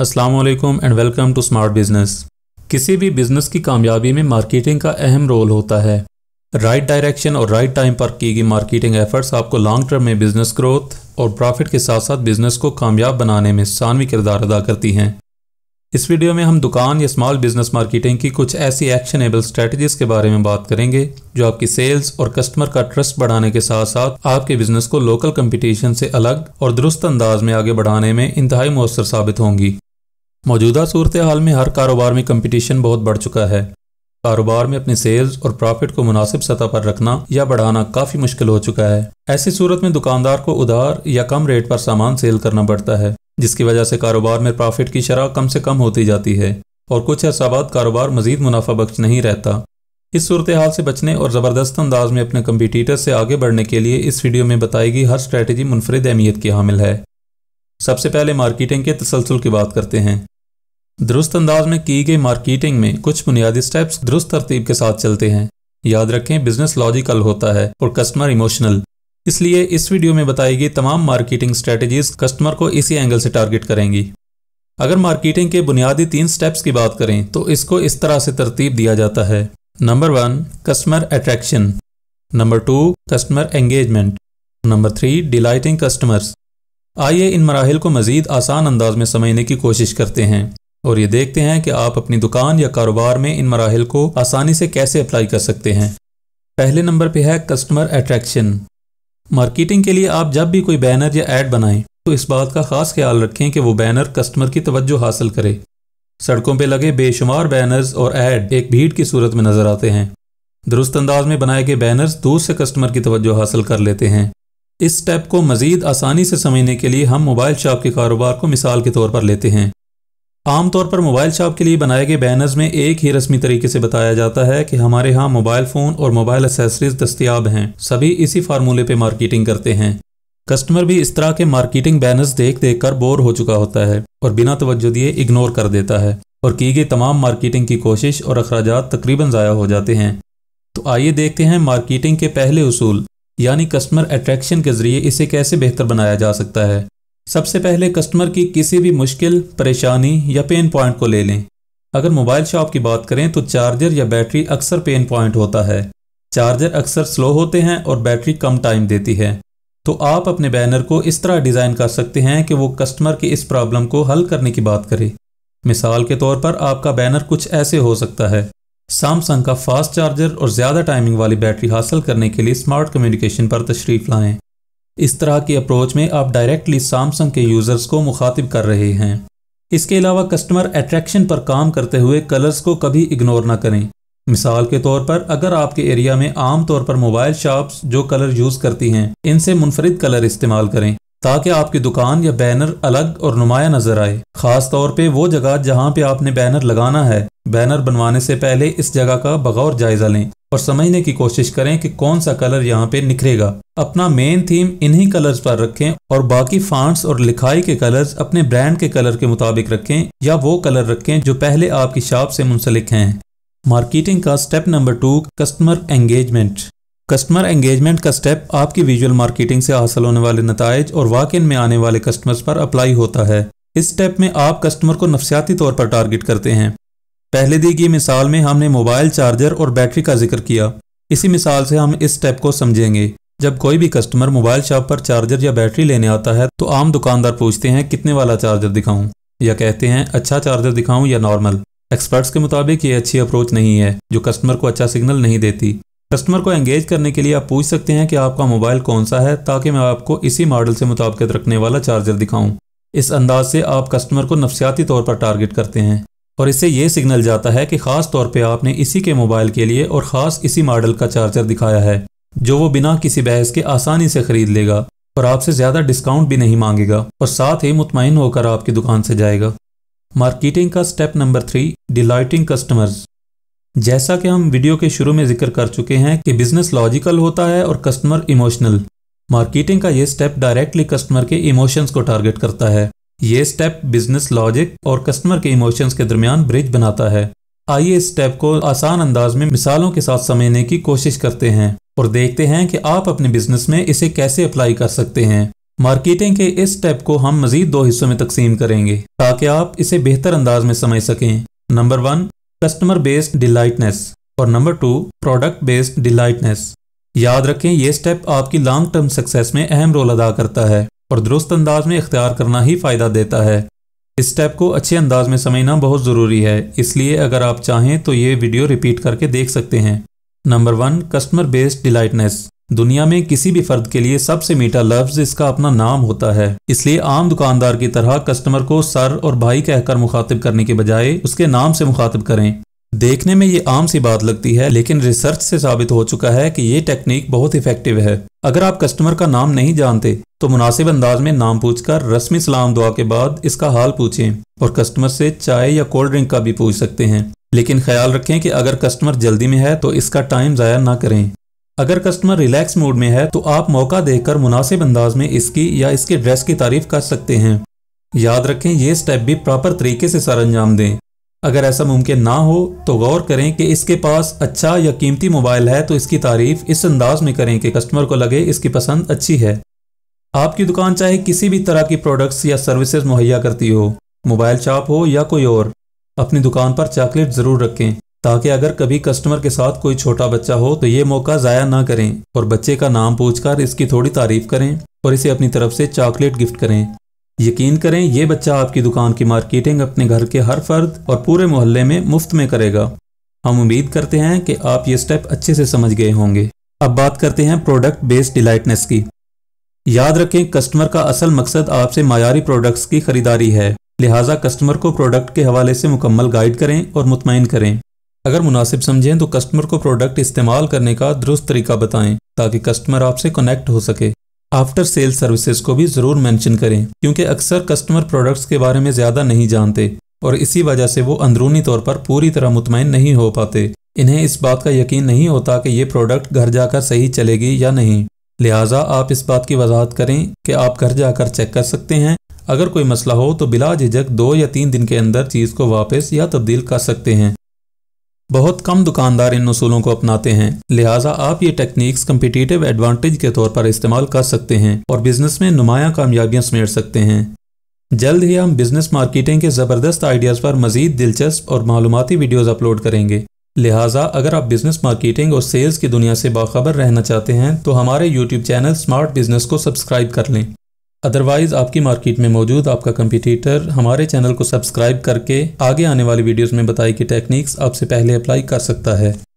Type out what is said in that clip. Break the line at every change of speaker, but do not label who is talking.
Aslam and welcome to smart business किसी भी business की कामयाबी में मार्केटिंग का अहम रोल होता है राइट डायरेक्शन और राइट टाइम पर की गई मार्केटिंग एफर्ट्स आपको लॉन्ग टर्म में बिजनेस ग्रोथ और प्रॉफिट के साथ साथ बिजनेस को कामयाब बनाने में सानवी किरदार अदा करती हैं इस वीडियो में हम दुकान या स्मॉल बिजनेस मार्केटिंग की कुछ ऐसी एक्शनेबल स्ट्रेटजीज के बारे में बात करेंगे जो आपकी सेल्स और कस्टमर का ट्रस्ट बढ़ाने के साथ साथ आपके बिजनेस को लोकल कंपटीशन से अलग और दुरुस्त अंदाज में आगे बढ़ाने में इंतहाई मौसर साबित होंगी मौजूदा सूरत हाल में हर कारोबार में कंपटीशन बहुत बढ़ चुका है कारोबार में अपनी सेल्स और प्रॉफिट को मुनासिब सतह पर रखना या बढ़ाना काफ़ी मुश्किल हो चुका है ऐसी सूरत में दुकानदार को उधार या कम रेट पर सामान सेल करना पड़ता है जिसकी वजह से कारोबार में प्रॉफिट की शराह कम से कम होती जाती है और कुछ अर्सा बाद कारोबार मजीद मुनाफा बख्श नहीं रहता इस सूरत हाल से बचने और ज़बरदस्त अंदाज में अपने कम्पिटिटर से आगे बढ़ने के लिए इस वीडियो में बताई गई हर स्ट्रेटेजी मुनफरद अहमियत की हामिल है सबसे पहले मार्केटिंग के तसलसल की बात करते हैं दुरुस्त अंदाज में की गई मार्केटिंग में कुछ बुनियादी स्टेप्स दुरुस्त तरतीब के साथ चलते हैं याद रखें बिजनेस लॉजिकल होता है और कस्टमर इमोशनल इसलिए इस वीडियो में बताई गई तमाम मार्केटिंग स्ट्रेटजीज कस्टमर को इसी एंगल से टारगेट करेंगी अगर मार्केटिंग के बुनियादी तीन स्टेप्स की बात करें तो इसको इस तरह से तरतीब दिया जाता है number one customer attraction number two customer engagement number three delighting customers आइए इन मराहल को मज़ीद आसान अंदाज में समझने की कोशिश करते हैं और ये देखते हैं कि आप अपनी दुकान या कारोबार में इन मराहल को आसानी से कैसे अप्लाई कर सकते हैं पहले नंबर पे है कस्टमर अट्रैक्शन मार्केटिंग के लिए आप जब भी कोई बैनर या एड बनाएं तो इस बात का खास ख्याल रखें कि वो बैनर कस्टमर की तवज्जो हासिल करे सड़कों पर लगे बेशुमार बैनर्स और एड एक भीड़ की सूरत में नजर आते हैं दुरुस्त अंदाज में बनाए गए बैनर्स दूर से कस्टमर की तवज्जो हासिल कर लेते हैं इस स्टेप को मजीद आसानी से समझने के लिए हम मोबाइल शॉप के कारोबार को मिसाल के तौर पर लेते हैं आमतौर पर मोबाइल शॉप के लिए बनाए गए बैनर्स में एक ही रस्मी तरीके से बताया जाता है कि हमारे यहाँ मोबाइल फ़ोन और मोबाइल एसेसरीज दस्तियाब हैं सभी इसी फार्मूले पे मार्केटिंग करते हैं कस्टमर भी इस तरह के मार्केटिंग बैनर्स देख देख कर बोर हो चुका होता है और बिना तवज्जो दिए इग्नोर कर देता है और की गई तमाम मार्केटिंग की कोशिश और अखराज तकरीबन ज़ाया हो जाते हैं तो आइए देखते हैं मार्केटिंग के पहले उसूल यानी कस्टमर अट्रैक्शन के ज़रिए इसे कैसे बेहतर बनाया जा सकता है सबसे पहले कस्टमर की किसी भी मुश्किल परेशानी या पेन पॉइंट को ले लें अगर मोबाइल शॉप की बात करें तो चार्जर या बैटरी अक्सर पेन पॉइंट होता है चार्जर अक्सर स्लो होते हैं और बैटरी कम टाइम देती है तो आप अपने बैनर को इस तरह डिज़ाइन कर सकते हैं कि वो कस्टमर की इस प्रॉब्लम को हल करने की बात करे मिसाल के तौर पर आपका बैनर कुछ ऐसे हो सकता है सैमसंग का फास्ट चार्जर और ज़्यादा टाइमिंग वाली बैटरी हासिल करने के लिए स्मार्ट कम्युनिकेशन पर तशरीफ लाएं इस तरह की अप्रोच में आप डायरेक्टली सैमसंग के यूज़र्स को मुखातिब कर रहे हैं इसके अलावा कस्टमर अट्रैक्शन पर काम करते हुए कलर्स को कभी इग्नोर ना करें मिसाल के तौर पर अगर आपके एरिया में आम तौर पर मोबाइल शॉप्स जो कलर यूज़ करती हैं इनसे मुनफरद कलर इस्तेमाल करें ताकि आपकी दुकान या बैनर अलग और नुमाया नजर आए खास तौर पर वो जगह जहाँ पे आपने बैनर लगाना है बैनर बनवाने से पहले इस जगह का बगौर जायजा लें और समझने की कोशिश करें कि कौन सा कलर यहाँ पे निखरेगा अपना मेन थीम इन्हीं कलर्स पर रखें और बाकी फॉन्ट्स और लिखाई के कलर्स अपने ब्रांड के कलर के मुताबिक रखें या वो कलर रखें जो पहले आपकी शॉप से मुंसलिक हैं मार्केटिंग का step number two customer engagement customer engagement का स्टेप आपकी विजुअल मार्केटिंग से हासिल होने वाले नतज और वाकिन में आने वाले कस्टमर्स पर अप्लाई होता है इस स्टेप में आप कस्टमर को नफसियाती तौर पर टारगेट करते हैं पहले दी गई मिसाल में हमने मोबाइल चार्जर और बैटरी का जिक्र किया इसी मिसाल से हम इस स्टेप को समझेंगे जब कोई भी कस्टमर मोबाइल शॉप पर चार्जर या बैटरी लेने आता है तो आम दुकानदार पूछते हैं कितने वाला चार्जर दिखाऊं या कहते हैं अच्छा चार्जर दिखाऊं या नॉर्मल एक्सपर्ट्स के मुताबिक ये अच्छी अप्रोच नहीं है जो कस्टमर को अच्छा सिग्नल नहीं देती कस्टमर को एंगेज करने के लिए आप पूछ सकते हैं कि आपका मोबाइल कौन सा है ताकि मैं आपको इसी मॉडल से मुताबिक रखने वाला चार्जर दिखाऊं इस अंदाज से आप कस्टमर को नफसियाती तौर पर टारगेट करते हैं और इससे ये सिग्नल जाता है कि ख़ास तौर पे आपने इसी के मोबाइल के लिए और ख़ास इसी मॉडल का चार्जर दिखाया है जो वो बिना किसी बहस के आसानी से ख़रीद लेगा और आपसे ज़्यादा डिस्काउंट भी नहीं मांगेगा और साथ ही मुतमिन होकर आपकी दुकान से जाएगा मार्केटिंग का step number three delighting customers जैसा कि हम वीडियो के शुरू में जिक्र कर चुके हैं कि बिजनेस लॉजिकल होता है और कस्टमर इमोशनल मार्केटिंग का ये स्टेप डायरेक्टली कस्टमर के इमोशंस को टारगेट करता है ये स्टेप बिजनेस लॉजिक और कस्टमर के इमोशंस के दरमियान ब्रिज बनाता है आइए इस स्टेप को आसान अंदाज में मिसालों के साथ समझने की कोशिश करते हैं और देखते हैं कि आप अपने बिजनेस में इसे कैसे अप्लाई कर सकते हैं मार्केटिंग के इस स्टेप को हम मजीद दो हिस्सों में तकसीम करेंगे ताकि आप इसे बेहतर अंदाज में समझ सकें number one customer based delightness और number two product based delightness याद रखें यह स्टेप आपकी लॉन्ग टर्म सक्सेस में अहम रोल अदा करता है और दुरुस्त अंदाज में इख्तियार करना ही फ़ायदा देता है इस स्टेप को अच्छे अंदाज में समझना बहुत ज़रूरी है इसलिए अगर आप चाहें तो ये वीडियो रिपीट करके देख सकते हैं number one customer based delightness दुनिया में किसी भी फर्द के लिए सबसे मीठा लफ्ज इसका अपना नाम होता है इसलिए आम दुकानदार की तरह कस्टमर को सर और भाई कहकर मुखातिब करने के बजाय उसके नाम से मुखातिब करें देखने में ये आम सी बात लगती है लेकिन रिसर्च से साबित हो चुका है कि ये टेक्निक बहुत इफेक्टिव है अगर आप कस्टमर का नाम नहीं जानते तो मुनासिब अंदाज में नाम पूछकर रस्मी सलाम दुआ के बाद इसका हाल पूछें और कस्टमर से चाय या कोल्ड ड्रिंक का भी पूछ सकते हैं लेकिन ख्याल रखें कि अगर कस्टमर जल्दी में है तो इसका टाइम ज़ाया ना करें अगर कस्टमर रिलैक्स मूड में है तो आप मौका देकर मुनासिब अंदाज में इसकी या इसके ड्रेस की तारीफ कर सकते हैं याद रखें यह स्टेप भी प्रॉपर तरीके से सर अंजाम दें अगर ऐसा मुमकिन ना हो तो गौर करें कि इसके पास अच्छा या कीमती मोबाइल है तो इसकी तारीफ इस अंदाज में करें कि कस्टमर को लगे इसकी पसंद अच्छी है आपकी दुकान चाहे किसी भी तरह की प्रोडक्ट्स या सर्विसेज मुहैया करती हो मोबाइल शॉप हो या कोई और अपनी दुकान पर चॉकलेट ज़रूर रखें ताकि अगर कभी कस्टमर के साथ कोई छोटा बच्चा हो तो ये मौका ज़ाया ना करें और बच्चे का नाम पूछकर इसकी थोड़ी तारीफ करें और इसे अपनी तरफ से चॉकलेट गिफ्ट करें यकीन करें ये बच्चा आपकी दुकान की मार्केटिंग अपने घर के हर फर्द और पूरे मोहल्ले में मुफ्त में करेगा हम उम्मीद करते हैं कि आप ये स्टेप अच्छे से समझ गए होंगे अब बात करते हैं प्रोडक्ट बेस्ड डिलाइटनेस की याद रखें कस्टमर का असल मकसद आपसे मायारी प्रोडक्ट्स की खरीदारी है लिहाजा कस्टमर को प्रोडक्ट के हवाले से मुकम्मल गाइड करें और मुतमिन करें अगर मुनासिब समझें तो कस्टमर को प्रोडक्ट इस्तेमाल करने का दुरुस्त तरीका बताएं ताकि कस्टमर आपसे कनेक्ट हो सके आफ्टर सेल सर्विसेज को भी ज़रूर मेंशन करें क्योंकि अक्सर कस्टमर प्रोडक्ट्स के बारे में ज़्यादा नहीं जानते और इसी वजह से वो अंदरूनी तौर पर पूरी तरह मुतमिन नहीं हो पाते इन्हें इस बात का यकीन नहीं होता कि ये प्रोडक्ट घर जाकर सही चलेगी या नहीं लिहाजा आप इस बात की वजाहत करें कि आप घर जाकर चेक कर सकते हैं अगर कोई मसला हो तो बिला झिझक दो या तीन दिन के अंदर चीज़ को वापस या तब्दील कर सकते हैं बहुत कम दुकानदार इन असूलों को अपनाते हैं लिहाजा आप ये टेक्निक्स कम्पिटिटिव एडवांटेज के तौर पर इस्तेमाल कर सकते हैं और बिजनेस में नुमाया कामयाबियां समेट सकते हैं जल्द ही हम बिजनेस मार्केटिंग के ज़बरदस्त आइडियाज़ पर मजीद दिलचस्प और मालूमती वीडियोज़ अपलोड करेंगे लिहाजा अगर आप बिजनेस मार्केटिंग और सेल्स की दुनिया से बाखबर रहना चाहते हैं तो हमारे यूट्यूब चैनल स्मार्ट बिजनेस को सब्सक्राइब कर लें अदरवाइज़ आपकी मार्केट में मौजूद आपका कंपटीटर हमारे चैनल को सब्सक्राइब करके आगे आने वाली वीडियोस में बताई गई टेक्निक्स आपसे पहले अप्लाई कर सकता है